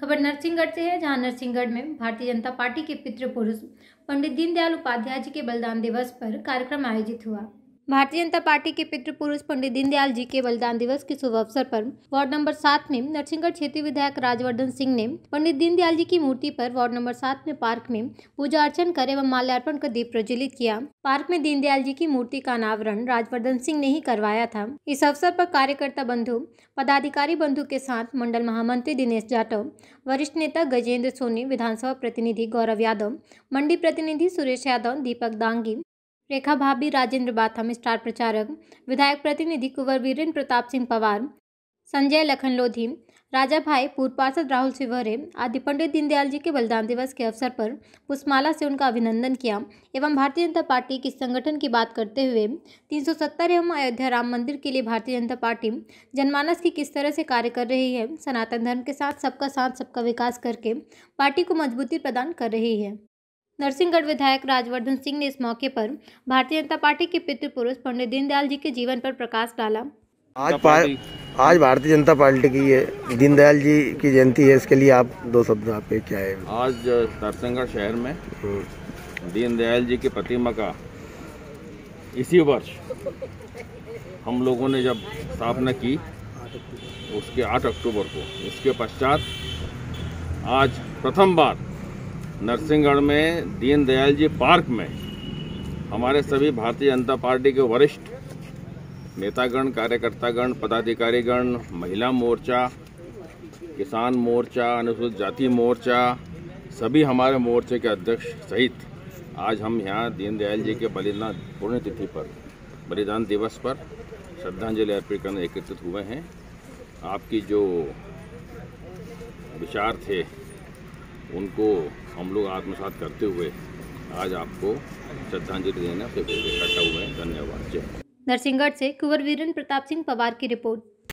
खबर नरसिंहगढ़ से है जहां नरसिंहगढ़ में भारतीय जनता पार्टी के पितृपुरुष पंडित दीनदयाल उपाध्याय जी के बलिदान दिवस पर कार्यक्रम आयोजित हुआ भारतीय जनता पार्टी के पितृपुरुष पंडित दीनदयाल जी के बलिदान दिवस के शुभ अवसर पर वार्ड नंबर सात में नरसिंहगढ़ क्षेत्रीय विधायक राजवर्धन सिंह ने पंडित दीनदयाल जी की मूर्ति पर वार्ड नंबर सात में पार्क में पूजा अर्चन कर एवं माल्यार्पण कर दीप प्रज्वलित किया पार्क में दीनदयाल जी की मूर्ति का अनावरण राजवर्धन सिंह ने ही करवाया था इस अवसर पर कार्यकर्ता बंधु पदाधिकारी बंधु के साथ मंडल महामंत्री दिनेश जाटव वरिष्ठ नेता गजेंद्र सोनी विधानसभा प्रतिनिधि गौरव यादव मंडी प्रतिनिधि सुरेश यादव दीपक दांगी रेखा भाभी राजेंद्र बाथम स्टार प्रचारक विधायक प्रतिनिधि कुंवर वीरेंद्र प्रताप सिंह पवार संजय लखन लोधी राजा भाई पूर्व पार्षद राहुल शिवहरे आदि पंडित दीनदयाल जी के बलिदान दिवस के अवसर पर पुष्पमाला से उनका अभिनंदन किया एवं भारतीय जनता पार्टी के संगठन की बात करते हुए सत्तर एवं अयोध्या राम मंदिर के लिए भारतीय जनता पार्टी जनमानस की किस तरह से कार्य कर रही है सनातन धर्म के साथ सबका साथ सबका विकास करके पार्टी को मजबूती प्रदान कर रही है नरसिंहगढ़ विधायक राजवर्धन सिंह ने इस मौके पर भारतीय जनता पार्टी के पितृपुरुष पंडित दीनदयाल जी के जीवन पर प्रकाश डाला आज आज भारतीय जनता पार्टी की दीनदयाल जी की जयंती है इसके लिए आप दो शब्द आप क्या है आज नरसिंहगढ़ शहर में हम्म। दीनदयाल जी की प्रतिमा का इसी वर्ष हम लोगों ने जब स्थापना की उसके 8 अक्टूबर को उसके पश्चात आज प्रथम बार नरसिंहगढ़ में दीनदयाल जी पार्क में हमारे सभी भारतीय जनता पार्टी के वरिष्ठ नेतागण कार्यकर्तागण पदाधिकारीगण महिला मोर्चा किसान मोर्चा अनुसूचित जाति मोर्चा सभी हमारे मोर्चे के अध्यक्ष सहित आज हम यहाँ दीनदयाल जी के बलिदान पुण्यतिथि पर बलिदान दिवस पर श्रद्धांजलि अर्पित करने एकत्रित हुए हैं आपकी जो विचार थे उनको हम लोग आत्मसात करते हुए आज आपको श्रद्धांजलि देना से हुए धन्यवाद जय नरसिंहगढ़ से कुंवर वीरन प्रताप सिंह पवार की रिपोर्ट